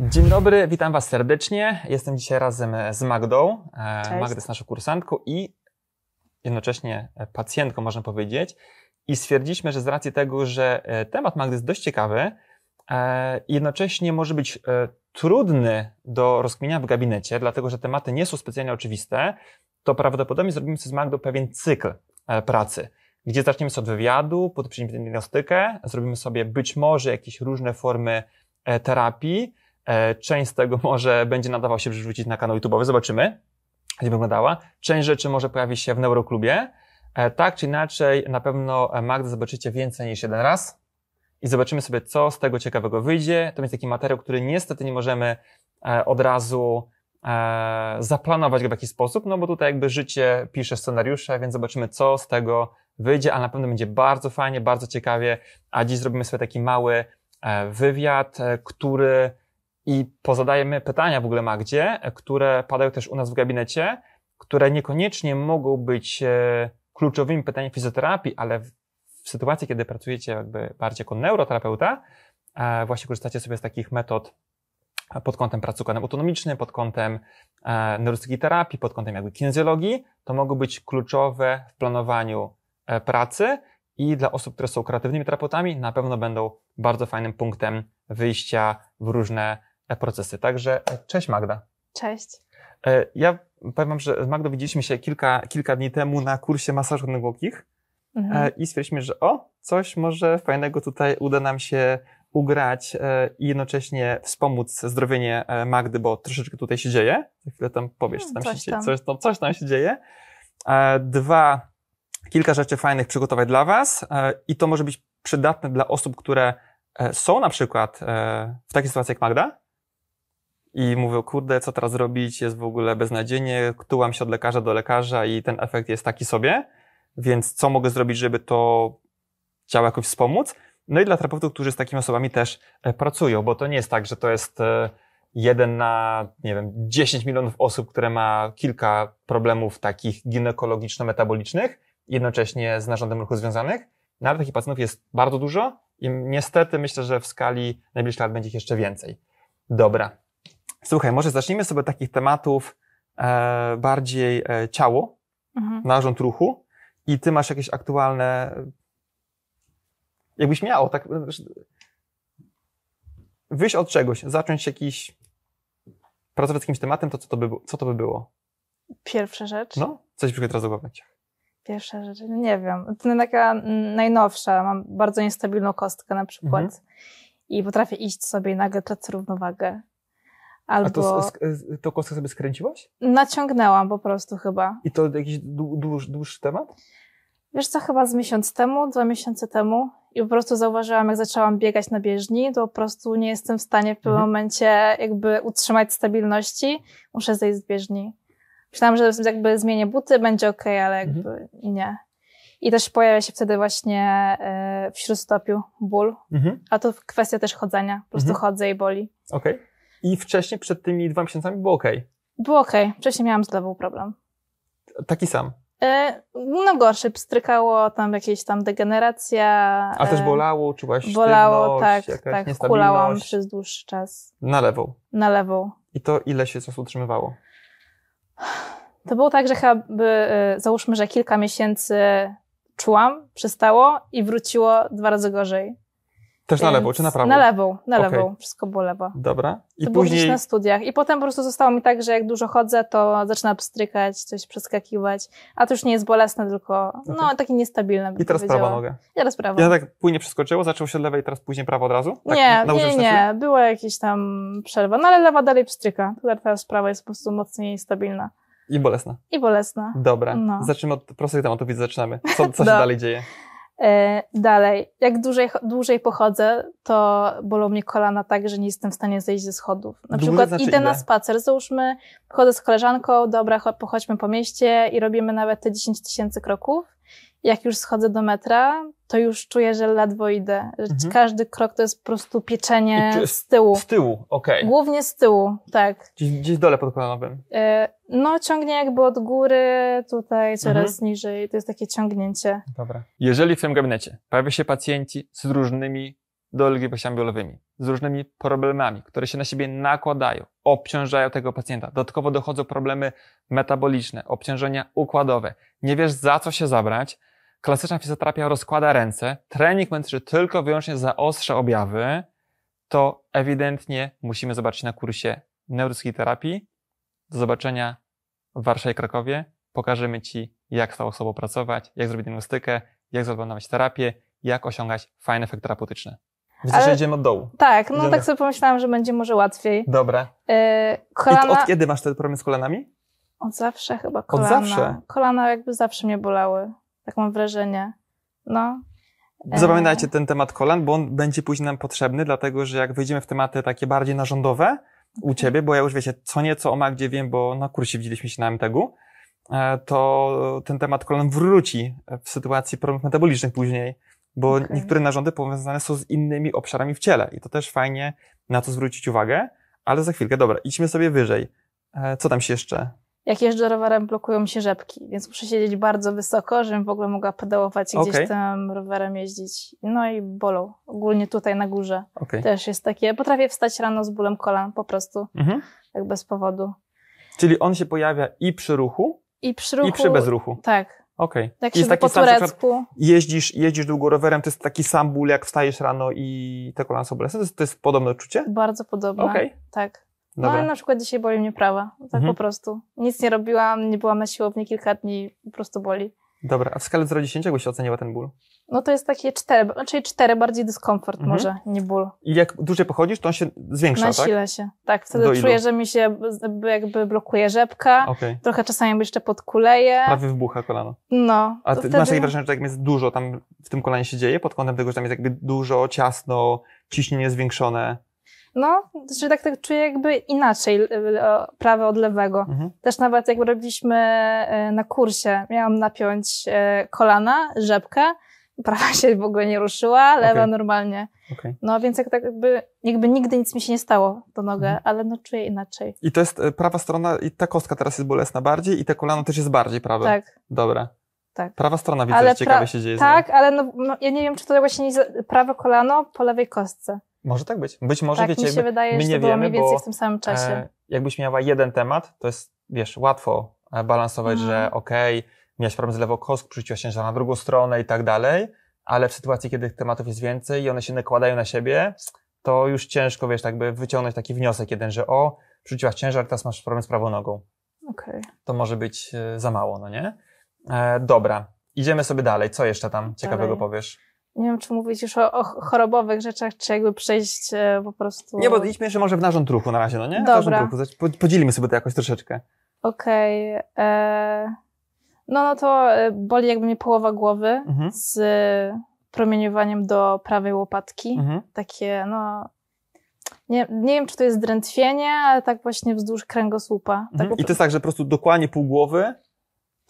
Dzień dobry, witam Was serdecznie. Jestem dzisiaj razem e, z Magdą. E, Cześć. Magda jest naszą kursantką i jednocześnie e, pacjentką, można powiedzieć. I stwierdziliśmy, że z racji tego, że temat Magdy jest dość ciekawy, jednocześnie może być trudny do rozkminienia w gabinecie, dlatego że tematy nie są specjalnie oczywiste, to prawdopodobnie zrobimy sobie z Magdą pewien cykl pracy gdzie zaczniemy sobie od wywiadu, potem przyjdziemy diagnostykę, zrobimy sobie być może jakieś różne formy terapii, E, część z tego może będzie nadawał się wrzucić na kanał YouTube'owy, zobaczymy, jak wyglądała. Część rzeczy może pojawi się w Neuroklubie. E, tak czy inaczej, na pewno e, Magdę zobaczycie więcej niż jeden raz i zobaczymy sobie, co z tego ciekawego wyjdzie. To jest taki materiał, który niestety nie możemy od razu zaplanować w jakiś sposób, no bo tutaj jakby życie pisze scenariusze, więc zobaczymy, co z tego wyjdzie, ale na pewno będzie bardzo fajnie, bardzo ciekawie, a dziś zrobimy sobie taki mały wywiad, który i pozadajemy pytania w ogóle Magdzie, które padają też u nas w gabinecie, które niekoniecznie mogą być e, kluczowymi pytaniami fizjoterapii, ale w sytuacji, kiedy pracujecie jakby bardziej jako neuroterapeuta, e, właśnie korzystacie sobie z takich metod e, pod kątem pracy układem autonomicznym, pod kątem neurostyki terapii, pod kątem jakby kinezjologii, to mogą być kluczowe w planowaniu pracy i dla osób, które są kreatywnymi terapeutami, na pewno będą bardzo fajnym punktem wyjścia w różne E, procesy. Także e, cześć Magda. Cześć. E, ja powiem wam, że z Magdą widzieliśmy się kilka, kilka dni temu na kursie masażu głogich mhm. i stwierdziliśmy, że o, coś może fajnego tutaj uda nam się ugrać i jednocześnie wspomóc zdrowienie Magdy, bo troszeczkę tutaj się dzieje. Za chwilę tam powiesz, co tam coś się tam. Dzieje, coś, tam, coś tam się dzieje. Dwa, kilka rzeczy fajnych przygotować dla Was i to może być przydatne dla osób, które są na przykład w takiej sytuacji jak Magda, i mówią, kurde, co teraz robić, jest w ogóle beznadziejnie, tułam się od lekarza do lekarza i ten efekt jest taki sobie, więc co mogę zrobić, żeby to ciało jakoś wspomóc? No i dla terapeutów, którzy z takimi osobami też e, pracują, bo to nie jest tak, że to jest e, jeden na, nie wiem, 10 milionów osób, które ma kilka problemów takich ginekologiczno-metabolicznych, jednocześnie z narządem ruchu związanych, no ale takich pacjentów jest bardzo dużo i niestety myślę, że w skali najbliższych lat będzie ich jeszcze więcej. Dobra, Słuchaj, może zacznijmy sobie takich tematów e, bardziej e, ciało, mhm. narząd ruchu i ty masz jakieś aktualne... Jakbyś miało, tak... Wyjść od czegoś, zacząć jakiś... Pracować z jakimś tematem, to co to by, co to by było? Pierwsza rzecz? No, coś przychodzi teraz do głowy. Pierwsza rzecz, nie wiem. To taka najnowsza, mam bardzo niestabilną kostkę na przykład. Mhm. I potrafię iść sobie i nagle tracę równowagę. Albo... A to, to kostkę sobie skręciłaś? Naciągnęłam po prostu chyba. I to jakiś dłuż, dłuższy temat? Wiesz co, chyba z miesiąc temu, dwa miesiące temu i po prostu zauważyłam, jak zaczęłam biegać na bieżni, to po prostu nie jestem w stanie w pewnym mhm. momencie jakby utrzymać stabilności, muszę zejść z bieżni. Myślałam, że jakby zmienię buty, będzie ok, ale mhm. jakby mhm. nie. I też pojawia się wtedy właśnie e, w śródstopiu ból, mhm. a to kwestia też chodzenia, po prostu mhm. chodzę i boli. Okej. Okay. I wcześniej, przed tymi dwa miesiącami było ok. Było ok. Wcześniej miałam z lewą problem. Taki sam? E, no gorszy. Pstrykało tam jakieś tam degeneracja. A też e, bolało? Czułaś Bolało, tak, tak. Kulałam przez dłuższy czas. Na lewą? Na lewą. I to ile się czasu utrzymywało? To było tak, że chyba by, e, załóżmy, że kilka miesięcy czułam, przestało i wróciło dwa razy gorzej. Też na lewo, czy na prawo? Na lewo, na lewo, Okay. Wszystko było lewo. Dobra. I to później... było na studiach. I potem po prostu zostało mi tak, że jak dużo chodzę, to zaczyna pstrykać, coś przeskakiwać. A to już nie jest bolesne, tylko okay. no takie niestabilne. I teraz prawa nogę. I teraz prawa. Ja tak płynie przeskoczyło, zaczęło się i teraz później prawo od razu? Tak nie, nie, nie. Była jakaś tam przerwa. No ale lewa dalej pstryka. Teraz prawa jest po prostu mocniej niestabilna. I bolesna. I bolesna. Dobra. No. Zacznijmy od prostych tematów i zaczynamy. Co, co się dalej dzieje? E, dalej, jak dłużej, dłużej pochodzę, to bolą mnie kolana tak, że nie jestem w stanie zejść ze schodów. Na przykład znaczy idę ile? na spacer, załóżmy, chodzę z koleżanką, dobra, pochodźmy po mieście i robimy nawet te 10 tysięcy kroków jak już schodzę do metra, to już czuję, że ledwo idę. Że mhm. Każdy krok to jest po prostu pieczenie z tyłu. Z tyłu, okej. Okay. Głównie z tyłu, tak. Gdzieś, gdzieś w dole pod kolanowym. E, no, ciągnie jakby od góry, tutaj coraz mhm. niżej. To jest takie ciągnięcie. Dobra. Jeżeli w tym gabinecie pojawią się pacjenci z różnymi dolegliwościami bólowymi, z różnymi problemami, które się na siebie nakładają, obciążają tego pacjenta. Dodatkowo dochodzą problemy metaboliczne, obciążenia układowe. Nie wiesz za co się zabrać, klasyczna fizjoterapia rozkłada ręce, trening mętczy tylko wyłącznie zaostrza objawy, to ewidentnie musimy zobaczyć na kursie neurologicznej terapii. Do zobaczenia w Warszawie Krakowie. Pokażemy Ci, jak z tą osobą pracować, jak zrobić diagnostykę, jak zaplanować terapię, jak osiągać fajny efekt terapeutyczny. Widzę, Ale... że idziemy od dołu. Tak, no idziemy. tak sobie pomyślałam, że będzie może łatwiej. Dobra. Yy, kolana... od kiedy masz te problemy z kolanami? Od zawsze chyba kolana. Od zawsze? Kolana jakby zawsze mnie bolały. Tak mam wrażenie. No. E, Zapamiętajcie ten temat kolan, bo on będzie później nam potrzebny, dlatego że jak wejdziemy w tematy takie bardziej narządowe u mhm. Ciebie, bo ja już wiecie, co nieco o Magdzie wiem, bo na kursie widzieliśmy się na MTG-u, e, to ten temat kolan wróci w sytuacji problemów metabolicznych później, bo okay. niektóre narządy powiązane są z innymi obszarami w ciele i to też fajnie na to zwrócić uwagę, ale za chwilkę, dobra, idźmy sobie wyżej. E, co tam się jeszcze jak jeżdżę rowerem, blokują mi się rzepki, więc muszę siedzieć bardzo wysoko, żebym w ogóle mogła pedałować i okay. gdzieś tam rowerem jeździć. No i bolą. Ogólnie tutaj na górze okay. też jest takie. Potrafię wstać rano z bólem kolan po prostu, mhm. tak bez powodu. Czyli on się pojawia i przy ruchu? I przy ruchu. I przy bezruchu. Tak. Okej. Okay. Tak jest taki po sam, turecku. Jeździsz, jeździsz długo rowerem, to jest taki sam ból, jak wstajesz rano i te kolana są bolesne? To jest, to jest podobne uczucie? Bardzo podobne. Okay. Tak. No ale na przykład dzisiaj boli mnie prawa, tak mhm. po prostu. Nic nie robiłam, nie byłam na siłowni kilka dni, po prostu boli. Dobra, a w skali 0 do 10 się oceniła ten ból? No to jest takie 4, raczej 4, bardziej dyskomfort mhm. może, nie ból. I jak dłużej pochodzisz, to on się zwiększa, Nasila tak? się, tak. Wtedy do czuję, ilu? że mi się jakby blokuje rzepka, okay. trochę czasami jeszcze podkuleje. Prawie wybucha kolano. No. A ty wtedy... masz takie wrażenie, że tak jest dużo tam w tym kolanie się dzieje, pod kątem tego, że tam jest jakby dużo, ciasno, ciśnienie zwiększone. No, że tak, tak czuję jakby inaczej prawe od lewego. Mhm. Też nawet jak robiliśmy e, na kursie, miałam napiąć e, kolana, rzepkę, prawa się w ogóle nie ruszyła, lewa okay. normalnie. Okay. No więc jak tak jakby, jakby nigdy nic mi się nie stało do nogę, mhm. ale no czuję inaczej. I to jest e, prawa strona i ta kostka teraz jest bolesna bardziej i te kolano też jest bardziej prawe. Tak. Dobra. Tak. Prawa strona widzę, ale pra... ciekawe się dzieje. Tak, ale no, no, ja nie wiem, czy to właśnie prawe kolano po lewej kostce. Może tak być. Być może tak, wiecie, mi się wydaje, my że nie wiemy, mniej więcej w tym samym e, czasie. E, jakbyś miała jeden temat, to jest, wiesz, łatwo e, balansować, mm. że mhm. okej, okay, miałaś problem z lewokosk, przerzuciłaś ciężar na drugą stronę i tak dalej, ale w sytuacji, kiedy tematów jest więcej i one się nakładają na siebie, to już ciężko, wiesz, tak by wyciągnąć taki wniosek jeden, że o, przerzuciłaś ciężar, teraz masz problem z prawą nogą. Okay. To może być e, za mało, no nie? E, dobra, idziemy sobie dalej. Co jeszcze tam ciekawego powiesz? nie wiem, czy mówić już o, o chorobowych rzeczach, czy jakby przejść e, po prostu... Nie, bo idźmy jeszcze może w narząd ruchu na razie, no nie? Dobra. narząd ruchu. Podzielimy sobie to jakoś troszeczkę. Okej. Okay. Eee... No, no to e, boli jakby mnie połowa głowy mhm. z e, promieniowaniem do prawej łopatki. Mhm. Takie, no... Nie, nie wiem, czy to jest drętwienie, ale tak właśnie wzdłuż kręgosłupa. Tak mhm. Tak I to jest tak, że po prostu dokładnie pół głowy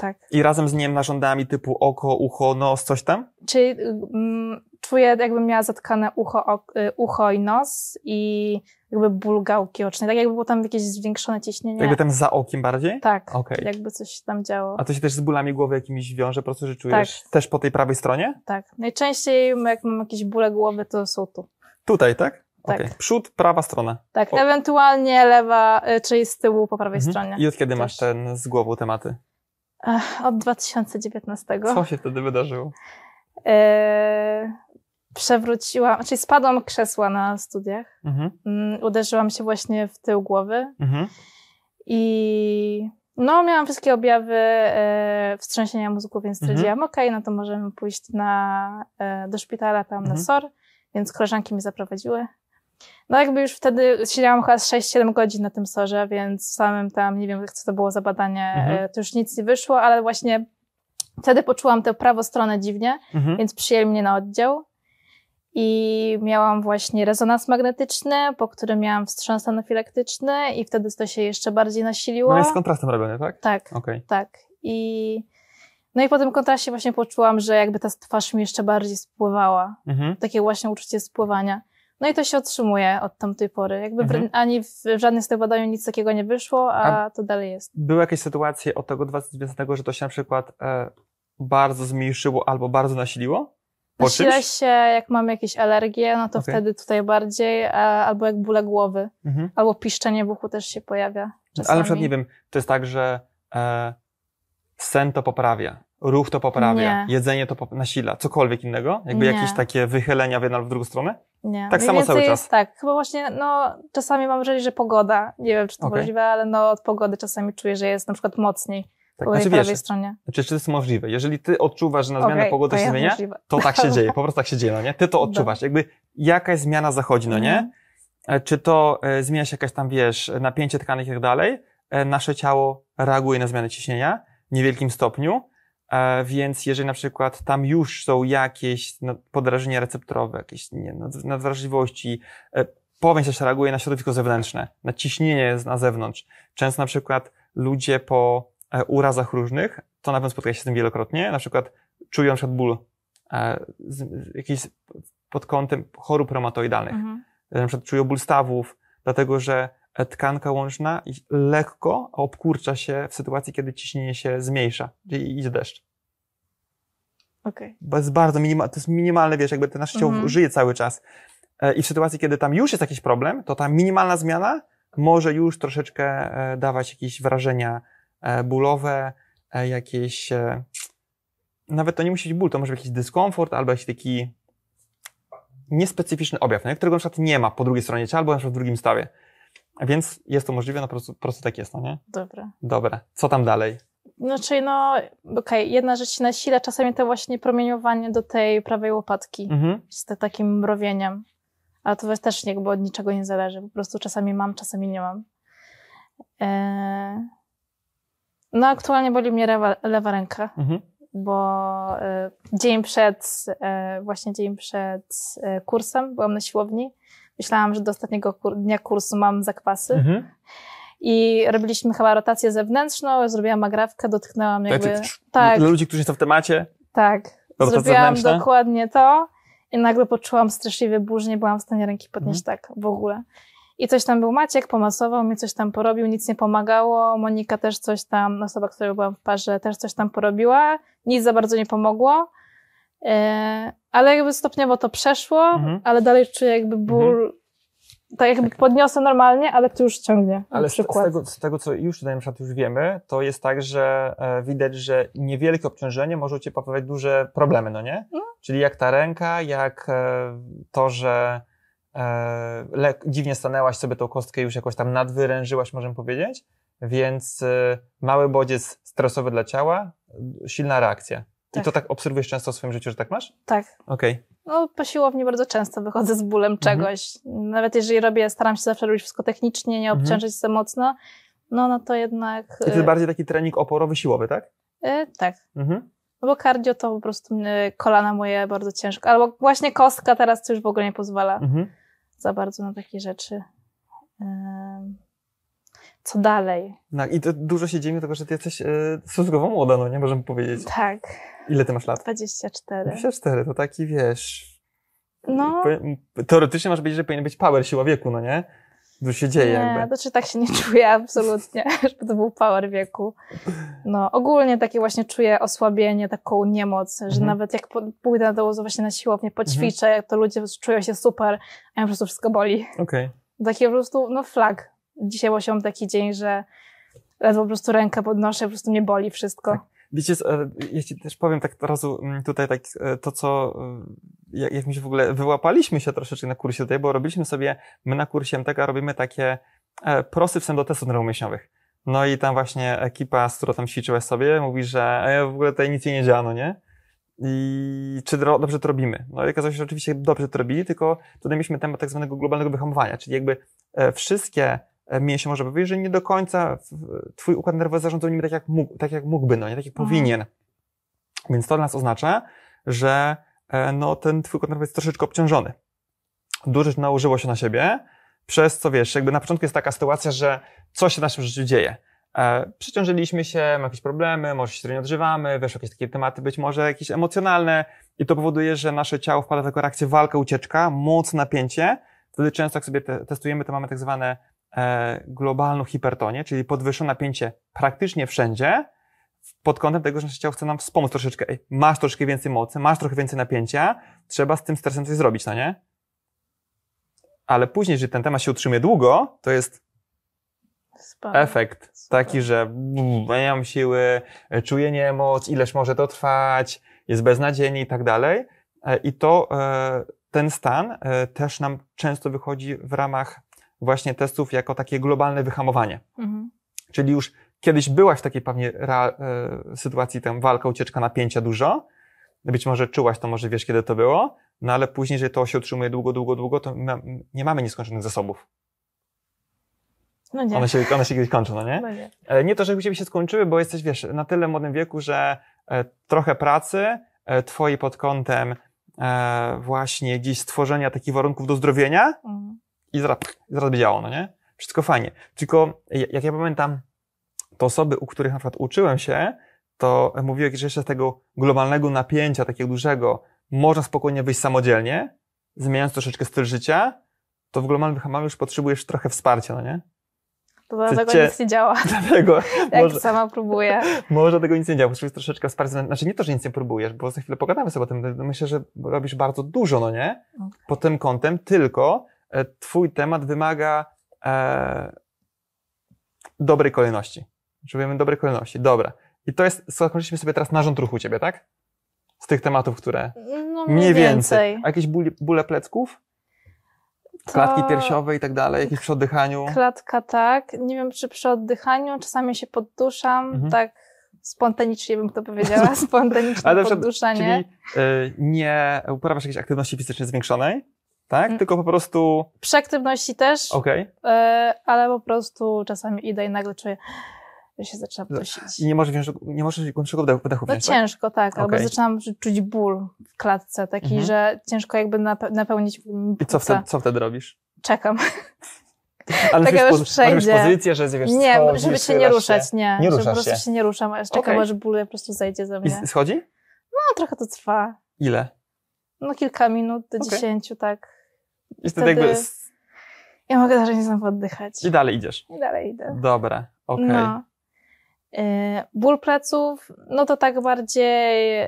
tak. I razem z nim narządami typu oko, ucho, nos, coś tam? Czyli mm, czuję, jakbym miała zatkane ucho, ok, y, ucho i nos i jakby ból gałki ocznej. Tak jakby było tam jakieś zwiększone ciśnienie. Jakby tam za okiem bardziej? Tak. Okay. Jakby coś tam działo. A to się też z bólami głowy jakimiś wiąże, po prostu, że czujesz tak. też po tej prawej stronie? Tak. Najczęściej jak mam jakieś bóle głowy, to są tu. Tutaj, tak? Tak. Okay. Przód, prawa strona. Tak, o. ewentualnie lewa, y, czyli z tyłu po prawej mhm. stronie. I od kiedy Też. masz ten z głową tematy? Od 2019. Co się wtedy wydarzyło? Yy, e, przewróciłam, czyli znaczy spadłam krzesła na studiach. Mhm. Mm, uderzyłam się właśnie w tył głowy. Mhm. I no, miałam wszystkie objawy e, wstrząsienia mózgu, więc mhm. stwierdziłam, mhm. okej, okay, no to możemy pójść na, e, do szpitala tam mhm. na SOR. Więc koleżanki mi zaprowadziły. No jakby już wtedy siedziałam chyba 6-7 godzin na tym sorze, więc samym tam, nie wiem co to było za badanie, e, mhm. to już nic nie wyszło, ale właśnie wtedy poczułam tę prawą stronę dziwnie, mhm. więc przyjęli mnie na oddział i miałam właśnie rezonans magnetyczny, po którym miałam wstrząs anafilaktyczny i wtedy to się jeszcze bardziej nasiliło. No jest kontrastem robiony, tak? Tak, okay. tak. I... No i po tym kontraście właśnie poczułam, że jakby ta twarz mi jeszcze bardziej spływała. Mhm. Takie właśnie uczucie spływania. No i to się otrzymuje od tamtej pory. Jakby mhm. ani w żadnym z tych badań nic takiego nie wyszło, a, a to dalej jest. Były jakieś sytuacje od tego 2020, że to się na przykład e, bardzo zmniejszyło albo bardzo nasiliło? Nasila się, jak mam jakieś alergie, no to okay. wtedy tutaj bardziej, a, albo jak bóle głowy, mhm. albo piszczenie w uchu też się pojawia. Czasami. Ale na przykład nie wiem, to jest tak, że e, sen to poprawia. Ruch to poprawia, nie. jedzenie to nasila, cokolwiek innego? Jakby nie. jakieś takie wychylenia w jedną lub w drugą stronę? Nie. Tak no samo cały czas. Jest tak, chyba właśnie, no, czasami mam wrażenie, że pogoda, nie wiem, czy to okay. możliwe, ale no, od pogody czasami czuję, że jest na przykład mocniej. Tak, po znaczy, prawej wiesz, stronie. Znaczy, czy to jest możliwe? Jeżeli ty odczuwasz, że na zmianę okay, pogody się ja zmienia, możliwe. to tak się dzieje, po prostu tak się dzieje, no nie? Ty to odczuwasz. Jakby jakaś zmiana zachodzi, no nie? Mhm. E, czy to e, zmienia się jakaś tam, wiesz, napięcie tkanek i tak dalej? E, nasze ciało reaguje na zmianę ciśnienia w niewielkim stopniu więc jeżeli na przykład tam już są jakieś no, podrażnienia receptorowe, jakieś nie, nadwrażliwości, e, powieść też reaguje na środowisko zewnętrzne, na ciśnienie na zewnątrz. Często na przykład ludzie po e, urazach różnych, to na pewno spotyka się z tym wielokrotnie, na przykład czują na przykład ból e, jakiś pod kątem chorób reumatoidalnych. Mhm. Na przykład czują ból stawów, dlatego że tkanka łączna lekko obkurcza się w sytuacji, kiedy ciśnienie się zmniejsza, czyli idzie deszcz. Okay. Bo jest bardzo minimalne, to jest minimalne, wiesz, jakby ten nasz ciało mhm. żyje cały czas. E, I w sytuacji, kiedy tam już jest jakiś problem, to ta minimalna zmiana może już troszeczkę e, dawać jakieś wrażenia e, bólowe, jakieś, nawet to nie musi być ból, to może być jakiś dyskomfort albo jakiś taki niespecyficzny objaw, no, którego na przykład nie ma po drugiej stronie ciała albo na przykład w drugim stawie. Więc jest to możliwe, no po prostu, po prostu tak jest, no nie? Dobra. Dobra. Co tam dalej? Znaczy, no, okej, okay. jedna rzecz nasila czasami to właśnie promieniowanie do tej prawej łopatki mhm. z takim mrowieniem. Ale to też nie, bo od niczego nie zależy. Po prostu czasami mam, czasami nie mam. Eee... No, aktualnie boli mnie lewa, lewa ręka, mhm. bo e, dzień przed, e, właśnie dzień przed e, kursem byłam na siłowni Myślałam, że do ostatniego kur dnia kursu mam zakwasy. Mhm. I robiliśmy chyba rotację zewnętrzną, zrobiłam magrawkę, dotknęłam tak, jakby... Tak, tak. Dla ludzi, którzy są w temacie? Tak. Rotacja zrobiłam zewnętrzna. dokładnie to i nagle poczułam straszliwie ból, nie byłam w stanie ręki podnieść mhm. tak w ogóle. I coś tam był Maciek, pomasował mi, coś tam porobił, nic nie pomagało. Monika też coś tam, osoba, która była w parze, też coś tam porobiła. Nic za bardzo nie pomogło. E, ale jakby stopniowo to przeszło, mhm. ale dalej czuję jakby mhm. ból. Mhm. Tak jakby tak. podniosę normalnie, ale to już ciągnie. Ale z, z, tego, z tego, co już tutaj na przykład już wiemy, to jest tak, że e, widać, że niewielkie obciążenie może cię powodować duże problemy, no nie? No. Czyli jak ta ręka, jak e, to, że e, dziwnie stanęłaś sobie tą kostkę już jakoś tam nadwyrężyłaś, możemy powiedzieć, więc e, mały bodziec stresowy dla ciała, silna reakcja. Tak. I to tak. tak obserwujesz często w swoim życiu, że tak masz? Tak. Okej. Okay. No, po siłowni bardzo często wychodzę z bólem mhm. czegoś. Mhm. Nawet jeżeli robię, staram się zawsze robić wszystko technicznie, nie mhm. obciążać mhm. za mocno, no, no to jednak... I to jest y, bardziej taki trening oporowy, siłowy, tak? Y, tak. Mhm. No bo cardio to po prostu y, kolana moje bardzo ciężko. Albo właśnie kostka teraz to już w ogóle nie pozwala mhm. za bardzo na takie rzeczy co dalej. I to dużo się dzieje, dlatego że ty jesteś y, e, stosunkowo młoda, no nie możemy powiedzieć. Tak. Ile ty masz lat? 24. 24, to taki wiesz. No. Teoretycznie masz powiedzieć, że powinien być power, siła wieku, no nie? Dużo się dzieje. Nie, jakby. czy tak się nie czuję absolutnie, żeby to był power wieku. No, ogólnie takie właśnie czuję osłabienie, taką niemoc, mhm. że nawet jak pójdę na dołu, właśnie na siłownię, mhm. poćwiczę, mhm. to ludzie czują się super, a ja po prostu wszystko boli. Okej. Okay. Taki po prostu, no flag dzisiaj osiąłem taki dzień, że ledwo po prostu rękę podnoszę, po prostu mnie boli wszystko. Tak. Wiecie, e, ja też powiem tak od razu mm, tutaj tak e, to, co e, jak, jak się w ogóle wyłapaliśmy się troszeczkę na kursie tutaj, bo robiliśmy sobie, my na kursie MTK robimy takie prosy wstęp do testów neuromięśniowych. No i tam właśnie ekipa, z którą tam ćwiczyłeś sobie, mówi, że w ogóle tutaj nic nie działo, no nie? I czy dobrze to robimy? No i okazało się, że oczywiście dobrze to robili, tylko tutaj mieliśmy temat tak zwanego globalnego wyhamowania, czyli jakby wszystkie E, mięśnie może powiedzieć, że nie do końca twój układ nerwowy zarządzał nimi tak jak, mógł, tak jak mógłby, no nie tak jak powinien. Więc to dla nas oznacza, że e, no, ten twój układ nerwowy jest troszeczkę obciążony. Dużo nałożyło się na siebie, przez co wiesz, jakby na początku jest taka sytuacja, że coś się w naszym życiu dzieje. E, się, mamy jakieś problemy, może się średnio odżywamy, wiesz, jakieś takie tematy, być może jakieś emocjonalne i to powoduje, że nasze ciało wpada w taką reakcję walka, ucieczka, moc, napięcie. Wtedy często jak sobie te, testujemy, to mamy tak zwane E, globalną hipertonię, czyli podwyższone napięcie praktycznie wszędzie, pod kątem tego, że nasze ciało chce nam wspomóc troszeczkę. Masz troszkę więcej mocy, masz trochę więcej napięcia, trzeba z tym stresem coś zrobić, no nie? Ale później, że ten temat się utrzymuje długo, to jest efekt taki, że nie mam siły, czuję niemoc, ileż może to trwać, jest beznadziejnie i tak dalej. E, I to e, ten stan też nam często wychodzi w ramach właśnie testów jako takie globalne wyhamowanie. Mhm. Czyli już kiedyś byłaś w takiej pewnie real, e, sytuacji, tam walka, ucieczka, napięcia dużo. Być może czułaś to, może wiesz, kiedy to było, no ale później, że to się utrzymuje długo, długo, długo, to ma, nie mamy nieskończonych zasobów. No nie. One się, one się kiedyś kończą, no nie? No nie. E, nie to, żeby się skończyły, bo jesteś, wiesz, na tyle młodym wieku, że e, trochę pracy, e, twojej pod kątem e, właśnie gdzieś stworzenia takich warunków do zdrowienia, mhm i zaraz, i zaraz by działało, no nie? Wszystko fajnie. Tylko jak ja pamiętam, to osoby, u których na przykład uczyłem się, to mówiły, że jeszcze z tego globalnego napięcia, takiego dużego, można spokojnie wyjść samodzielnie, zmieniając troszeczkę styl życia, to w globalnym hamamie już potrzebujesz trochę wsparcia, no nie? To dlatego cię... nic nie działa. Dlatego. Jak może, sama próbuję. Może tego nic nie działa, potrzebujesz troszeczkę wsparcia. Znaczy nie to, że nic nie próbujesz, bo za chwilę pogadamy sobie o tym. Myślę, że robisz bardzo dużo, no nie? Okay. Pod tym kątem, tylko E, twój temat wymaga e, dobrej kolejności. Żebyśmy znaczy, dobrej kolejności. Dobra. I to jest, skończyliśmy sobie teraz narząd ruchu ciebie, tak? Z tych tematów, które. No, mniej, mniej więcej. więcej. A jakieś bóle, bóle plecków? To... Klatki piersiowe i tak dalej, jakieś przy oddychaniu? Klatka, tak. Nie wiem, czy przy oddychaniu, czasami się podduszam, mhm. tak spontanicznie bym to powiedziała, spontaniczne Ale podduszanie. Czyli, e, nie uprawiasz jakiejś aktywności fizycznej zwiększonej? tak? Mm. Tylko po prostu... Przy aktywności też, okay. E, ale po prostu czasami idę i nagle czuję, że się zaczyna dusić. I nie możesz, nie możesz głębszego wdechu, wdechu No tak? ciężko, tak. Okay. Albo zaczynam czuć ból w klatce, taki, mhm. że ciężko jakby napełnić płuca. I co wtedy, co wtedy robisz? Czekam. Ale tak już, już przejdzie. Już pozycję, że wiesz, Nie, schodzisz, żeby się nie ruszać, się. nie. nie że po prostu się. się nie ruszam, aż czekam, okay. aż ból po prostu zejdzie ze mnie. I schodzi? No, trochę to trwa. Ile? No kilka minut do okay. dziesięciu, tak. I wtedy, wtedy jakby... Ja mogę nie znowu oddychać. I dalej idziesz. I dalej idę. Dobra, okej. Okay. No. Y, ból pleców, no to tak bardziej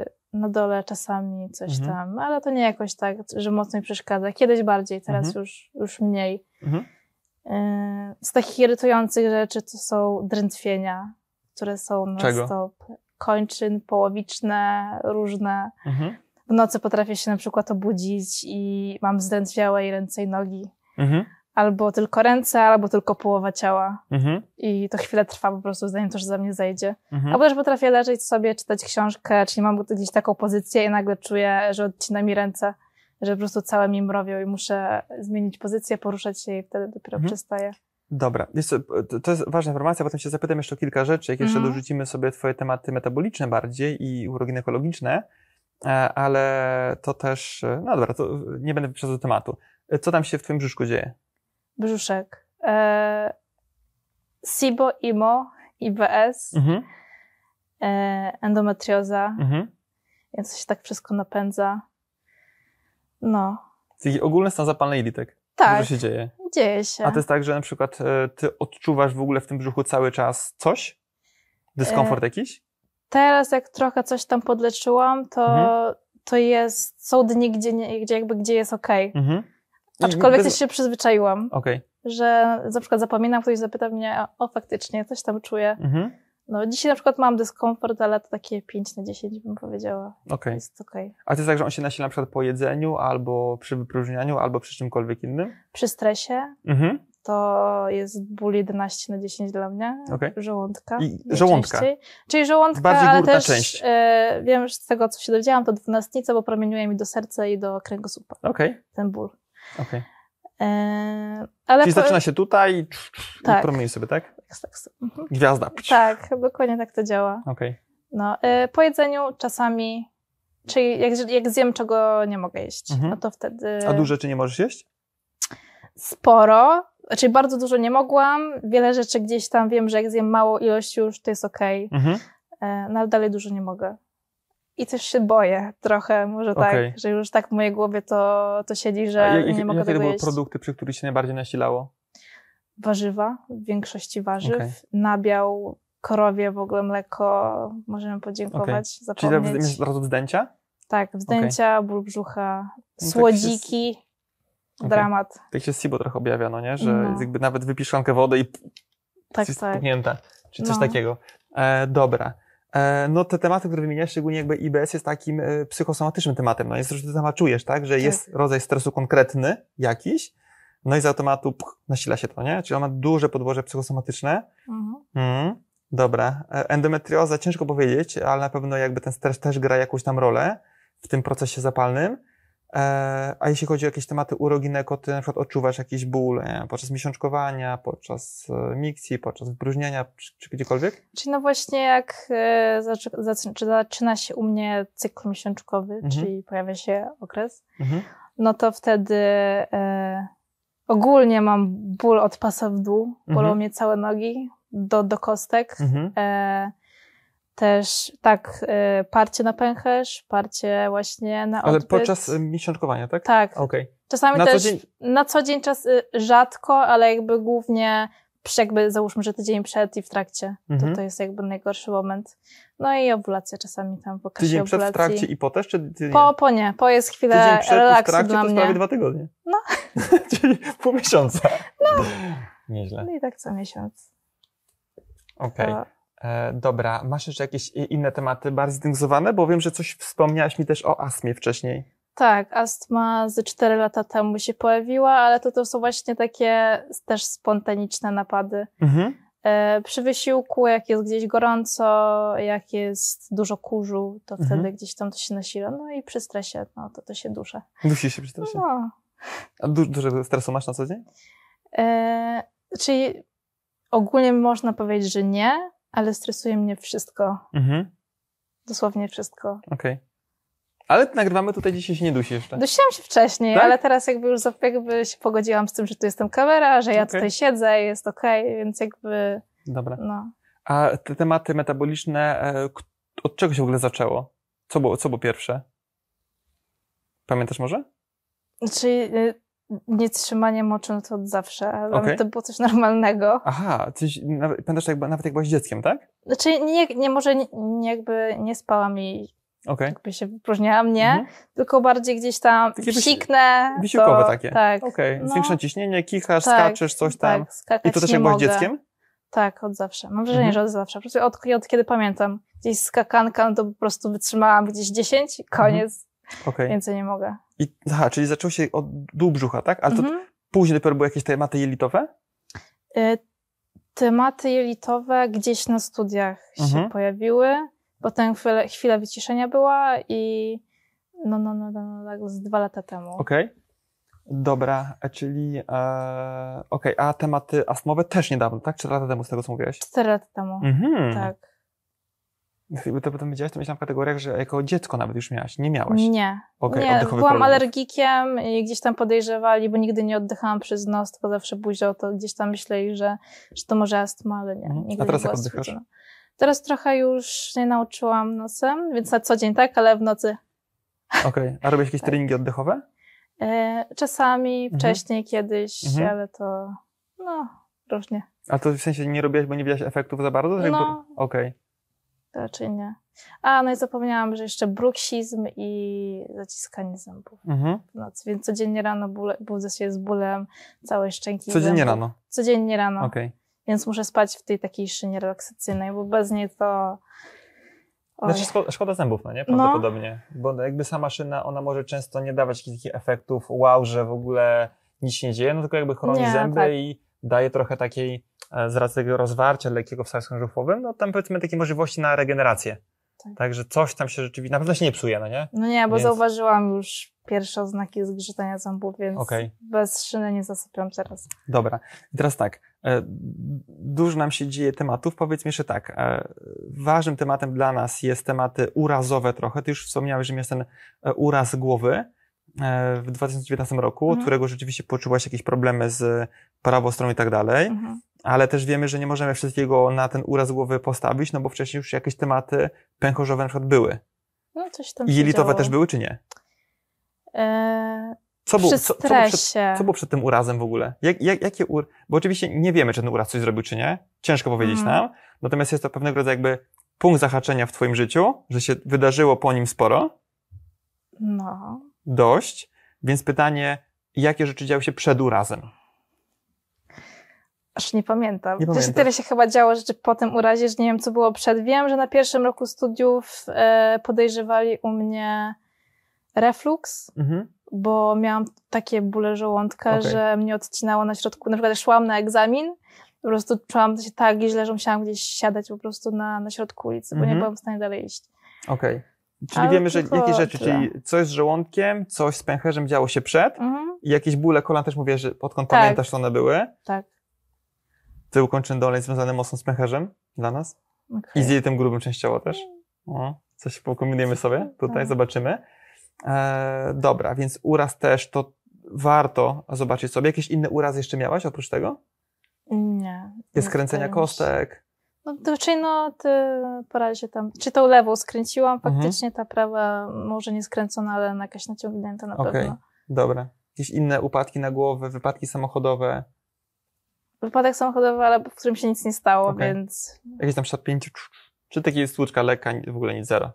y, na dole czasami coś mhm. tam, ale to nie jakoś tak, że mocno mi przeszkadza. Kiedyś bardziej, teraz mhm. już, już mniej. Mhm. Y, z takich irytujących rzeczy to są drętwienia, które są na Czego? stop. Kończyn połowiczne, różne. Mhm w nocy potrafię się na przykład obudzić i mam zdrętwiałe i ręce i nogi. Mhm. Albo tylko ręce, albo tylko połowa ciała. Mhm. I to chwilę trwa po prostu, zanim to już za mnie zejdzie. Mhm. Albo też potrafię leżeć sobie, czytać książkę, czyli mam gdzieś taką pozycję i nagle czuję, że odcina mi ręce, że po prostu całe mi mrowią i muszę zmienić pozycję, poruszać się i wtedy dopiero mhm. przestaję. Dobra, e, to jest ważna informacja, potem się zapytam jeszcze o kilka rzeczy, jak jeszcze mhm. dorzucimy sobie twoje tematy metaboliczne bardziej i uroginekologiczne, E, ale to też, e, no dobra, to nie będę wyprzedzał do tematu. E, co tam się w twoim brzuszku dzieje? Brzuszek. E... SIBO, IMO, IBS, mhm. e... endometrioza, mhm. więc się tak wszystko napędza. No. Czyli ogólny stan zapalny jelitek. Tak. Co się dzieje. Dzieje się. A to jest tak, że na przykład ty odczuwasz w ogóle w tym brzuchu cały czas coś? Dyskomfort e... jakiś? Teraz jak trochę coś tam podleczyłam, to, mhm. to jest, są dni, gdzie, nie, gdzie, jakby, gdzie jest okej. Okay. Mhm. Aczkolwiek też się przyzwyczaiłam, okay. że na przykład zapominam, ktoś zapyta mnie, o faktycznie, coś tam czuję. Mhm. No dzisiaj na przykład mam dyskomfort, ale to takie 5 na 10 bym powiedziała. Okay. Jest okej. A to jest tak, że on się nasila na przykład po jedzeniu, albo przy wypróżnianiu, albo przy czymkolwiek innym? Przy stresie. Mhm to jest ból 11 na 10 dla mnie. Okay. Żołądka. I żołądka. Czyli żołądka, Bardziej ale też część. E, wiem, że z tego, co się dowiedziałam, to dwunastnica, bo promieniuje mi do serca i do kręgosłupa. Okay. Ten ból. Okay. E, ale Czyli po... zaczyna się tutaj i, tak. i promieniuje sobie, tak? Tak, tak, tak. Mhm. Gwiazda. Tak, dokładnie tak to działa. Okay. No, e, po jedzeniu czasami, czyli jak, jak zjem, czego nie mogę jeść, mhm. no to wtedy... A duże czy nie możesz jeść? Sporo, znaczy bardzo dużo nie mogłam, wiele rzeczy gdzieś tam wiem, że jak zjem mało ilość już, to jest okej. Okay. Mhm. No ale dalej dużo nie mogę. I też się boję trochę, może okay. tak, że już tak w mojej głowie to, to siedzi, że jak, nie mogę jakie tego to były produkty, przy których się najbardziej nasilało? Warzywa, w większości warzyw, okay. nabiał, korowie w ogóle, mleko, możemy podziękować, okay. zapomnieć. Czyli robisz wzdęcia? Tak, wzdęcia, okay. ból brzucha, no słodziki, okay. dramat. Tak się SIBO trochę objawia, no nie? Że no. jakby nawet wypisz szklankę wody i tak, jest tak. czy coś no. takiego. E, dobra. E, no te tematy, które wymieniasz, szczególnie jakby IBS jest takim e, psychosomatycznym tematem. No jest, że ty sama czujesz, tak? Że tak. jest rodzaj stresu konkretny jakiś, no i z automatu pch, nasila się to, nie? Czyli on ma duże podłoże psychosomatyczne. Mhm. Mm, dobra. E, endometrioza ciężko powiedzieć, ale na pewno jakby ten stres też gra jakąś tam rolę w tym procesie zapalnym. E, a jeśli chodzi o jakieś tematy uroginek, ty na przykład odczuwasz jakiś ból nie? podczas miesiączkowania, podczas e, mikcji, podczas wypróżnienia, czy, czy gdziekolwiek? Czyli no właśnie jak e, zaczyna się u mnie cykl miesiączkowy, mhm. czyli pojawia się okres, mhm. no to wtedy e, ogólnie mam ból od pasa w dół, bolą mhm. mnie całe nogi do, do kostek. Mhm. E, też tak, y, parcie na pęcherz, parcie właśnie na odbyt. Ale podczas y, miesiączkowania, tak? Tak. Okay. Czasami na też co dzień... na co dzień czas y, rzadko, ale jakby głównie jakby załóżmy, że tydzień przed i w trakcie. To, mhm. to jest jakby najgorszy moment. No i owulacja czasami tam w okresie Tydzień przed, w trakcie i po też, czy tydzień? Po, po nie. Po jest chwilę tydzień przed i w trakcie to prawie dwa tygodnie. No. Czyli pół miesiąca. No. Nieźle. No i tak co miesiąc. Okej. Okay. E, dobra, masz jeszcze jakieś inne tematy bardziej zdyngzowane? Bo wiem, że coś wspomniałaś mi też o astmie wcześniej. Tak, astma ze 4 lata temu się pojawiła, ale to, to są właśnie takie też spontaniczne napady. Mhm. E, przy wysiłku, jak jest gdzieś gorąco, jak jest dużo kurzu, to mhm. wtedy gdzieś tam to się nasila. No i przy stresie, no to to się dusze. Dusi się przy stresie? No. A du dużo stresu masz na co dzień? E, czyli ogólnie można powiedzieć, że nie, ale stresuje mnie wszystko. Mhm. Dosłownie wszystko. Okej. Okay. Ale nagrywamy tutaj dzisiaj się nie dusi jeszcze. Dusiłam się wcześniej, tak? ale teraz jakby już jakby się pogodziłam z tym, że tu jestem kamera, że ja okay. tutaj siedzę i jest okej, okay, więc jakby... Dobra. No. A te tematy metaboliczne, e, od czego się w ogóle zaczęło? Co było, co było pierwsze? Pamiętasz może? Znaczy, y, nietrzymanie moczu no to od zawsze. ale okay. to było coś normalnego. Aha, coś, nawet, pamiętasz jak, nawet jak byłaś dzieckiem, tak? Znaczy nie, nie może nie, nie jakby nie spałam i okay. jakby się wypróżniałam, nie? Mhm. Tylko bardziej gdzieś tam Takie psiknę. Wysiłkowe takie? Tak. Okej, okay. no, ciśnienie, kichasz, tak, skaczesz, coś tam. Tak, I to też jak byłaś dzieckiem? Tak, od zawsze. Mam wrażenie, mhm. że od zawsze. Po prostu od, od kiedy pamiętam. Gdzieś skakanka, no to po prostu wytrzymałam gdzieś 10, koniec. Okay. Więcej nie mogę. I, aha, czyli zaczął się od dół brzucha, tak? Ale to mhm. później dopiero były jakieś tematy jelitowe? Y, tematy jelitowe gdzieś na studiach się mhm. pojawiły. bo chwilę, chwila wyciszenia była i no, no, no, no, no tak no, z dwa lata temu. Okej. Okay. Dobra, e, czyli e, okej, okay. a tematy astmowe też niedawno, tak? Cztery lata temu z tego co mówiłeś? Cztery lata temu, mhm. tak. Gdyby to potem wiedziałaś, to myślałam w kategoriach, że jako dziecko nawet już miałaś. Nie miałaś. Nie. Okay, nie, byłam alergikiem i gdzieś tam podejrzewali, bo nigdy nie oddychałam przez nos, tylko zawsze buzią, to gdzieś tam myśleli, że, że to może astma, ale nie. Mhm. Nigdy A teraz nie jak oddychasz? Teraz trochę już nie nauczyłam nosem, więc na co dzień tak, ale w nocy. Okej. Okay. A robisz jakieś tak. treningi oddechowe? E, czasami, mhm. wcześniej, kiedyś, mhm. ale to no, różnie. A to w sensie nie robiłaś, bo nie widziałaś efektów za bardzo? No. Okej. Okay. To raczej nie. A, no i zapomniałam, że jeszcze bruksizm i zaciskanie zębów mhm. w nocy. Więc codziennie rano bóle, budzę się z bólem całej szczęki. Codziennie zębów. rano? Codziennie rano. Okay. Więc muszę spać w tej takiej szynie relaksacyjnej, bo bez niej to... Oj. Znaczy szkoda, szkoda zębów, no nie? No. Prawdopodobnie. No. Bo jakby sama szyna, ona może często nie dawać takich efektów wow, że w ogóle nic się nie dzieje, no tylko jakby chroni nie, zęby tak. i daje trochę takiej, e, z racji tego rozwarcia lekkiego w stawie żuchwowym, no tam powiedzmy takiej możliwości na regenerację. Tak. Także coś tam się rzeczywiście, na pewno się nie psuje, no nie? No nie, bo więc... zauważyłam już pierwsze oznaki zgrzytania zębów, więc okay. bez szyny nie zasypiam teraz. Dobra. I teraz tak, e, dużo nam się dzieje tematów, powiedzmy jeszcze tak, e, ważnym tematem dla nas jest tematy urazowe trochę, ty już wspomniałeś, że jest ten uraz głowy, E, w 2019 roku, mhm. którego rzeczywiście poczułaś jakieś problemy z prawą stroną i tak dalej, mhm. ale też wiemy, że nie możemy wszystkiego na ten uraz głowy postawić, no bo wcześniej już jakieś tematy pęcherzowe na przykład były. No coś tam I jelitowe też były, czy nie? Eee, co, było, co, co, było przed, co, było przed, tym urazem w ogóle? Jak, jak, jakie ur... Bo oczywiście nie wiemy, czy ten uraz coś zrobił, czy nie. Ciężko powiedzieć mhm. nam. Natomiast jest to pewnego rodzaju jakby punkt zahaczenia w twoim życiu, że się wydarzyło po nim sporo. No dość, więc pytanie, jakie rzeczy działy się przed urazem? Aż nie pamiętam. Nie pamiętam. tyle się chyba działo rzeczy po tym urazie, że nie wiem, co było przed. Wiem, że na pierwszym roku studiów e, podejrzewali u mnie reflux, mhm. bo miałam takie bóle żołądka, okay. że mnie odcinało na środku. Na przykład szłam na egzamin, po prostu czułam się tak źle, że musiałam gdzieś siadać po prostu na, na środku ulicy, bo mhm. nie byłam w stanie dalej iść. Okej. Okay. Czyli Ale wiemy, że jakieś rzeczy, czyli coś z żołądkiem, coś z pęcherzem działo się przed mhm. i jakieś bóle kolan też mówię, że odkąd tak. pamiętasz, co one były. Tak. Tył kończyn dolny związany mocno z pęcherzem dla nas okay. i z jelitem grubym częściowo też. O, coś pokombinujemy sobie tak, tutaj, tak. zobaczymy. E, dobra, więc uraz też to warto zobaczyć sobie. Jakieś inne urazy jeszcze miałaś oprócz tego? Nie. Jest kręcenia kostek. No, to no, ty po razie tam, czy tą lewą skręciłam, mhm. faktycznie ta prawa może nie skręcona, ale jakaś naciągnięta na okay. pewno. Dobra. Jakieś inne upadki na głowę, wypadki samochodowe? Wypadek samochodowy, ale w którym się nic nie stało, okay. więc... Jakieś tam szat czy takie jest stłuczka lekka, w ogóle nic, zero.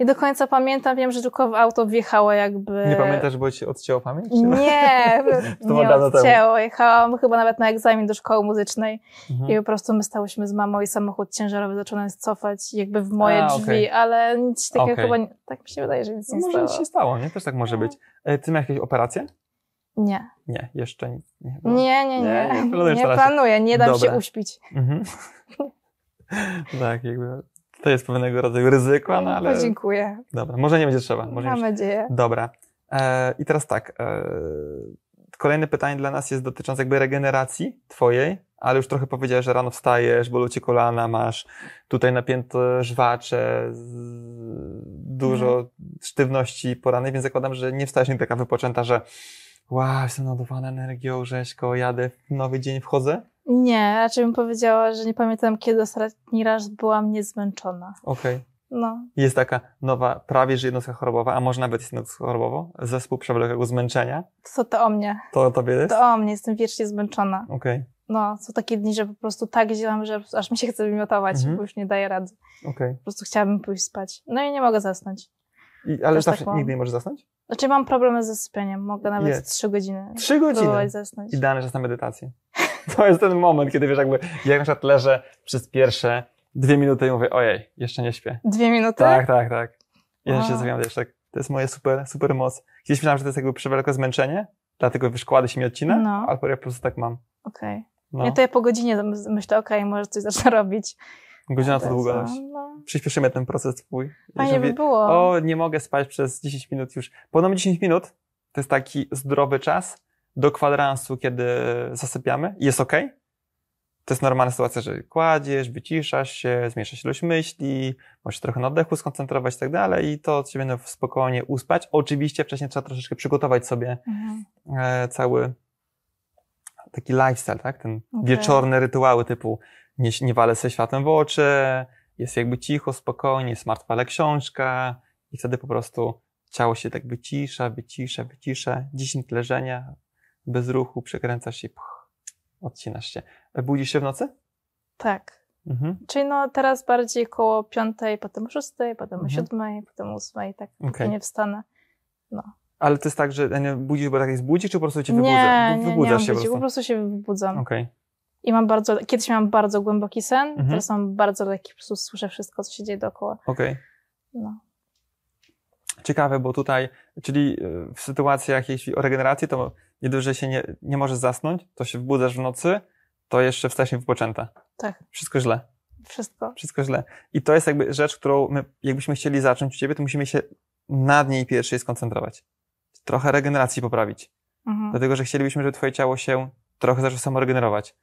Nie do końca pamiętam, wiem, że tylko w auto wjechało jakby... Nie pamiętasz, bo ci odcięło pamięć? No? Nie, to nie odcięło. Jechałam chyba nawet na egzamin do szkoły muzycznej mhm. i po prostu my stałyśmy z mamą i samochód ciężarowy zaczął nas cofać jakby w moje A, drzwi, okay. ale nic takiego okay. chyba... Nie, tak mi się wydaje, że nic nie no Może stało. Może się stało, nie? Też tak może no. być. E, ty miałeś jakieś operacje? Nie. Nie, jeszcze nie. Nie, nie, nie. Nie, nie, nie planuję, nie dam Dobra. się uśpić. Mhm. tak, jakby to jest pewnego rodzaju ryzyko, no ale... No, dziękuję. Dobra, może nie będzie trzeba. Może Mam nadzieję. Dobra. E, I teraz tak, e, kolejne pytanie dla nas jest dotyczące jakby regeneracji twojej, ale już trochę powiedziałeś, że rano wstajesz, bolą cię kolana, masz tutaj napięte żwacze, dużo mhm. sztywności porannej, więc zakładam, że nie wstajesz nie taka wypoczęta, że wow, jestem naładowana energią, rzeźko, jadę, nowy dzień wchodzę. Nie, raczej bym powiedziała, że nie pamiętam, kiedy ostatni raz byłam niezmęczona. Okej. Okay. No. Jest taka nowa, prawie że jednostka chorobowa, a może nawet jest jednostka chorobowa, zespół przewlekłego zmęczenia. Co to o mnie. To o tobie jest? To o mnie, jestem wiecznie zmęczona. Okej. Okay. No, są takie dni, że po prostu tak działam, że aż mi się chce wymiotować, mm -hmm. bo już nie daję rady. Okej. Okay. Po prostu chciałabym pójść spać. No i nie mogę zasnąć. I, ale tak nigdy nie możesz zasnąć? Znaczy mam problemy ze sypianiem. Mogę nawet trzy godziny. Trzy godziny? Zasnąć. Idealny czas na medytację. To jest ten moment, kiedy wiesz, jakby jak na przykład leżę przez pierwsze dwie minuty i mówię, ojej, jeszcze nie śpię. Dwie minuty? Tak, tak, tak. ja się zwijam, wiesz, tak, to jest moja super, super moc. Kiedyś myślałam, że to jest jakby przewielkie zmęczenie, dlatego wyszkłady się mi odcina, no. ale ja po prostu tak mam. Okej. Okay. No. Ja to ja po godzinie myślę, okej, okay, może coś zacznę robić. Godzina to długo. No. Przyspieszymy ten proces twój. Fajnie by było. O, nie mogę spać przez 10 minut już. Podobno 10 minut to jest taki zdrowy czas do kwadransu, kiedy zasypiamy jest ok. To jest normalna sytuacja, że kładziesz, wyciszasz się, zmniejszasz ilość myśli, możesz trochę na oddechu skoncentrować i tak dalej i to cię będą spokojnie uspać. Oczywiście wcześniej trzeba troszeczkę przygotować sobie mhm. E, cały taki lifestyle, tak? Ten okay. wieczorne rytuały typu nie, nie walę ze światem w oczy, jest jakby cicho, spokojnie, jest martwa książka i wtedy po prostu ciało się tak wycisza, wycisza, wycisza, dziesięć leżenia, bez ruchu, przekręcasz się, puch, odcinasz się. Budzisz się w nocy? Tak. Mhm. Czyli no teraz bardziej koło piątej, potem szóstej, potem mhm. siódmej, potem ósmej, tak, tak okay. nie wstanę. No. Ale to jest tak, że e, budzisz, bo tak jest budzik, czy po prostu cię wybudza? Nie, nie, nie, wybudzasz nie się po prostu? po prostu się wybudzam. Okej. Okay. I mam bardzo, kiedyś miałam bardzo głęboki sen, mhm. teraz mam bardzo lekki, po prostu słyszę wszystko, co się dzieje dookoła. Okej. Okay. No. Ciekawe, bo tutaj, czyli e, w sytuacjach, jeśli o regeneracji, to nie dość, że się nie, nie możesz zasnąć, to się wbudzasz w nocy, to jeszcze wstajesz wypoczęta. Tak. Wszystko źle. Wszystko. Wszystko źle. I to jest jakby rzecz, którą my, jakbyśmy chcieli zacząć u ciebie, to musimy się nad niej pierwszej skoncentrować. Trochę regeneracji poprawić. Mhm. Dlatego, że chcielibyśmy, żeby twoje ciało się trochę zaczęło samoregenerować.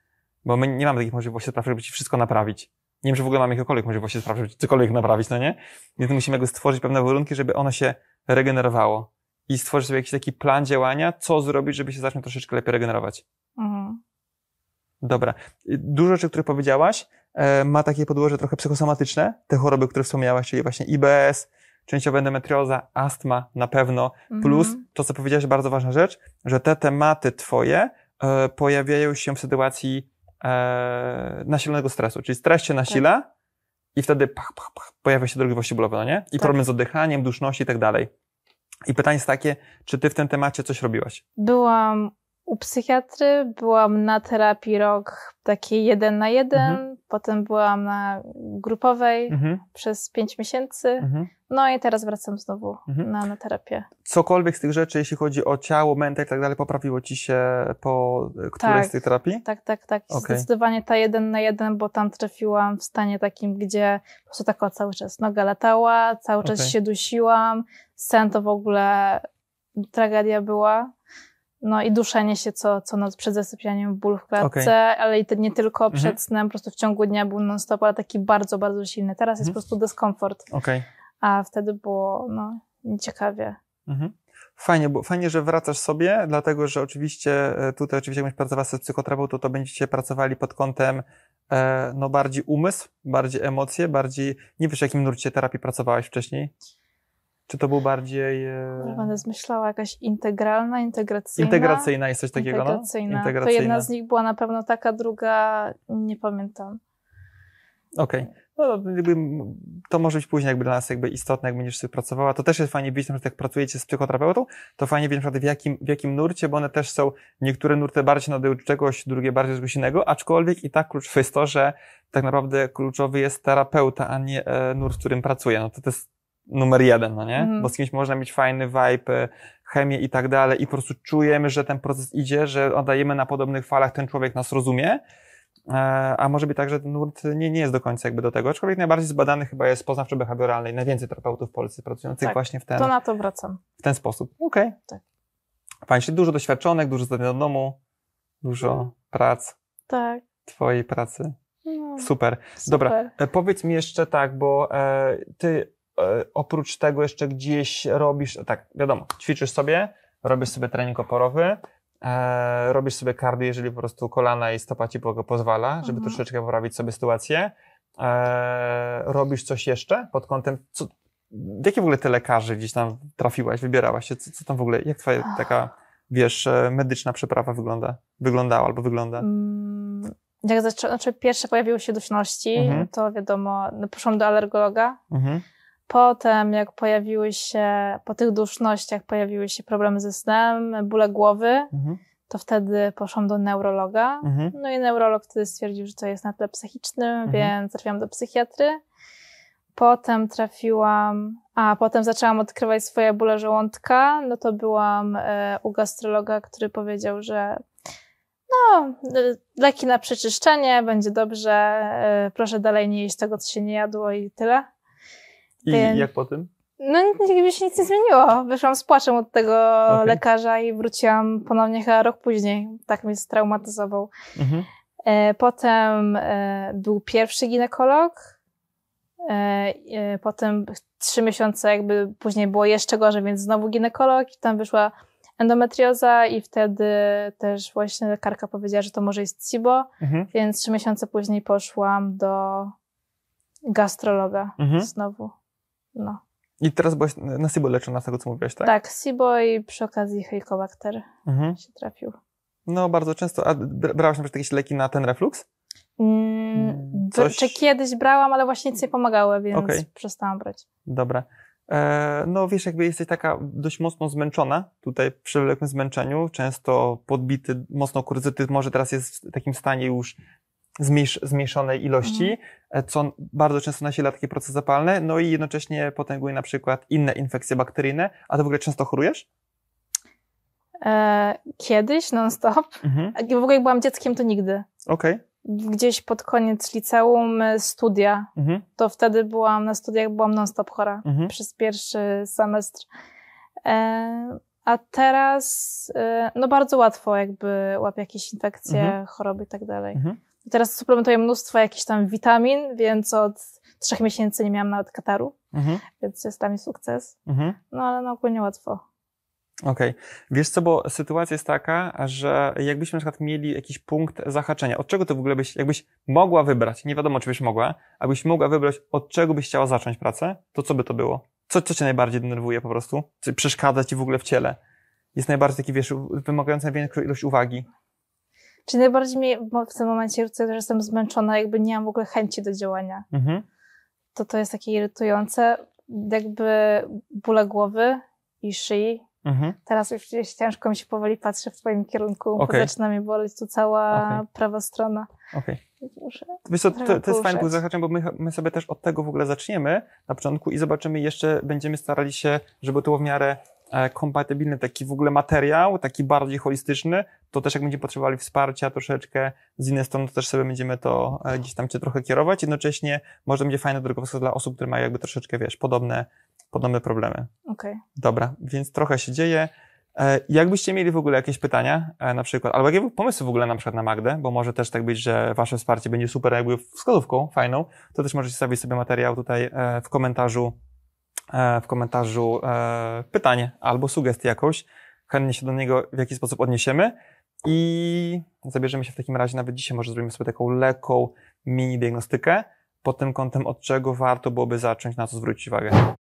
Bo my nie mamy takich możliwości spraw, żeby ci wszystko naprawić. Nie wiem, czy w ogóle mamy jakiekolwiek możliwości spraw, żeby cokolwiek naprawić, no nie? Więc musimy jakby stworzyć pewne warunki, żeby ono się regenerowało. I stworzyć sobie jakiś taki plan działania, co zrobić, żeby się zacznie troszeczkę lepiej regenerować. Mhm. Dobra. Dużo rzeczy, które powiedziałaś, e, ma takie podłoże trochę psychosomatyczne. Te choroby, które wspomniałaś, czyli właśnie IBS, częściowa endometrioza, astma na pewno, mhm. plus to, co powiedziałaś, bardzo ważna rzecz, że te tematy twoje e, pojawiają się w sytuacji e, nasilonego stresu. Czyli stres się nasila tak. i wtedy pach, pach, pach, pojawia się drogi wościbolowe, no nie? I tak. problem z oddychaniem, duszności i tak dalej. I pytanie jest takie, czy ty w tym temacie coś robiłaś? Byłam u psychiatry, byłam na terapii rok takiej jeden na jeden, mhm. potem byłam na grupowej mhm. przez pięć miesięcy, mhm. no i teraz wracam znowu mhm. na, na terapię. Cokolwiek z tych rzeczy, jeśli chodzi o ciało, mętę i tak dalej, poprawiło Ci się po którejś tak, z tych terapii? Tak, tak, tak. Okay. Zdecydowanie ta jeden na jeden, bo tam trafiłam w stanie takim, gdzie po prostu taka cały czas noga latała, cały czas okay. się dusiłam, sen to w ogóle tragedia była. No i duszenie się co, co noc przed zasypianiem, ból w klatce, okay. ale i nie tylko mhm. przed mhm. snem, po prostu w ciągu dnia był non-stop, ale taki bardzo, bardzo silny. Teraz mhm. jest po prostu dyskomfort. Okay. A wtedy było no, nieciekawie. Mhm. Fajnie, bo fajnie, że wracasz sobie, dlatego że oczywiście e, tutaj oczywiście jakbyś pracowała z psychoterapeutą, to będziecie pracowali pod kątem e, no bardziej umysł, bardziej emocje, bardziej... Nie wiesz, w jakim nurcie terapii pracowałaś wcześniej? Czy to był bardziej. E... Będę zmyślała jakaś integralna, integracyjna. Integracyjna jest coś takiego, integracyjna. no? Integracyjna. To jedna z nich była na pewno taka, druga nie pamiętam. Okej. Okay. No, jakby, to może być później jakby dla nas jakby istotne, jak będziesz sobie pracowała. To też jest fajnie wiedzieć, że jak pracujecie z psychoterapeutą, to fajnie wiem, w jakim, w jakim nurcie, bo one też są, niektóre nurty bardziej nadają czegoś, drugie bardziej czegoś innego, aczkolwiek i tak kluczowe jest to, że tak naprawdę kluczowy jest terapeuta, a nie e, nurt, w którym pracuje. No to, to jest numer jeden, no nie? Mhm. Bo z kimś można mieć fajny vibe, chemię i tak dalej i po prostu czujemy, że ten proces idzie, że oddajemy na podobnych falach, ten człowiek nas rozumie, e, a może być tak, że ten nurt nie, nie jest do końca jakby do tego. Aczkolwiek najbardziej zbadany chyba jest poznawczo-behawioralny, najwięcej terapeutów w Polsce pracujących tak, właśnie w ten... to na to wracam. W ten sposób. Okej. Okay. Tak. Państwo, dużo doświadczonych, dużo zadań do domu, dużo mm. prac. Tak. Twojej pracy. No, super. super. Dobra, e, powiedz mi jeszcze tak, bo e, ty E, oprócz tego jeszcze gdzieś robisz, no tak, wiadomo, ćwiczysz sobie, robisz sobie trening oporowy, e, robisz sobie kardy, jeżeli po prostu kolana i stopa ci pozwala, żeby mhm. troszeczkę poprawić sobie sytuację. E, robisz coś jeszcze pod kątem, co, jakie w ogóle te lekarzy gdzieś tam trafiłaś, wybierałaś się, co, co tam w ogóle, jak twoja taka, wiesz, e, medyczna przeprawa wygląda, wyglądała albo wygląda? Mm jak zaczę, znaczy pierwsze pojawiły się duszności, mhm. to wiadomo, no, poszłam do alergologa. Mhm. Potem, jak pojawiły się, po tych dusznościach pojawiły się problemy ze snem, bóle głowy, mhm. to wtedy poszłam do neurologa. Mhm. No i neurolog wtedy stwierdził, że to jest na tle psychicznym, mhm. więc trafiłam do psychiatry. Potem trafiłam, a potem zaczęłam odkrywać swoje bóle żołądka. No to byłam e, u gastrologa, który powiedział, że no, e, leki na przeczyszczenie, będzie dobrze, e, proszę dalej nie jeść tego, co się nie jadło i tyle. I jak po tym? No jakby się nic nie zmieniło. Wyszłam z płaczem od tego okay. lekarza i wróciłam ponownie chyba rok później. Tak mnie straumatyzował. Mhm. E, potem e, był pierwszy ginekolog. E, potem trzy miesiące jakby później było jeszcze gorzej, więc znowu ginekolog i tam wyszła endometrioza i wtedy też właśnie lekarka powiedziała, że to może jest SIBO, mhm. więc trzy miesiące później poszłam do gastrologa mhm. znowu no. I teraz byłaś na SIBO leczona z tego, co mówiłaś, tak? Tak, SIBO i przy okazji Helicobacter mhm. się trafił. No, bardzo często. A brałaś na przykład jakieś leki na ten reflux? Mm, mm Czy kiedyś brałam, ale właśnie nic nie pomagały, więc okay. przestałam brać. Dobra. E, no wiesz, jakby jesteś taka dość mocno zmęczona, tutaj przy wlekłym zmęczeniu, często podbity, mocno kurzyty, może teraz jest w takim stanie już zmniejszonej ilości, mhm. E, co bardzo często nasila takie procesy zapalne, no i jednocześnie potęguje na przykład inne infekcje bakteryjne. A ty w ogóle często chorujesz? E, kiedyś, non-stop. Mhm. W ogóle jak byłam dzieckiem, to nigdy. Okej. Okay. Gdzieś pod koniec liceum e, studia, mhm. to wtedy byłam na studiach, byłam non-stop chora mhm. przez pierwszy semestr. E, a teraz, e, no bardzo łatwo jakby łapię jakieś infekcje, mhm. choroby i tak dalej. Mhm. Teraz suplementuję mnóstwo jakichś tam witamin, więc od trzech miesięcy nie miałam nawet kataru, mhm. więc jest dla mnie sukces. Mhm. No ale no ogólnie łatwo. Okej. Okay. Wiesz co, bo sytuacja jest taka, że jakbyśmy na przykład mieli jakiś punkt zahaczenia, od czego ty w ogóle byś, jakbyś mogła wybrać, nie wiadomo czy byś mogła, abyś mogła wybrać, od czego byś chciała zacząć pracę, to co by to było? Co, co cię najbardziej denerwuje po prostu? Czy przeszkadza ci w ogóle w ciele? Jest najbardziej taki, wiesz, wymagający największą ilość uwagi. Czyli najbardziej mnie w tym momencie irytuje, że jestem zmęczona, jakby nie mam w ogóle chęci do działania. Mhm. To to jest takie irytujące, jakby bóle głowy i szyi. Mhm. Teraz już gdzieś ciężko mi się powoli patrzy w twoim kierunku, okay. bo zaczyna mi boleć tu cała okay. prawa strona. Okay. to, to, jest fajne, bo zahaczam, bo my, my sobie też od tego w ogóle zaczniemy na początku i zobaczymy jeszcze, będziemy starali się, żeby to było w miarę E, kompatybilny taki w ogóle materiał, taki bardziej holistyczny, to też jak będziemy potrzebowali wsparcia troszeczkę z innej strony, to też sobie będziemy to e, gdzieś tam cię trochę kierować. Jednocześnie może będzie fajna drogowskaz dla osób, które mają jakby troszeczkę, wiesz, podobne, podobne problemy. Okej. Okay. Dobra, więc trochę się dzieje. E, jakbyście mieli w ogóle jakieś pytania, na przykład, albo jakie pomysły w ogóle na przykład na Magdę, bo może też tak być, że wasze wsparcie będzie super jakby wskazówką fajną, to też możecie stawić sobie materiał tutaj w komentarzu E, w komentarzu e, pytanie albo sugestię jakąś. Chętnie się do niego w jakiś sposób odniesiemy i zabierzemy się w takim razie, nawet dzisiaj może zrobimy sobie taką lekką mini diagnostykę pod tym kątem, od czego warto byłoby zacząć, na co zwrócić uwagę.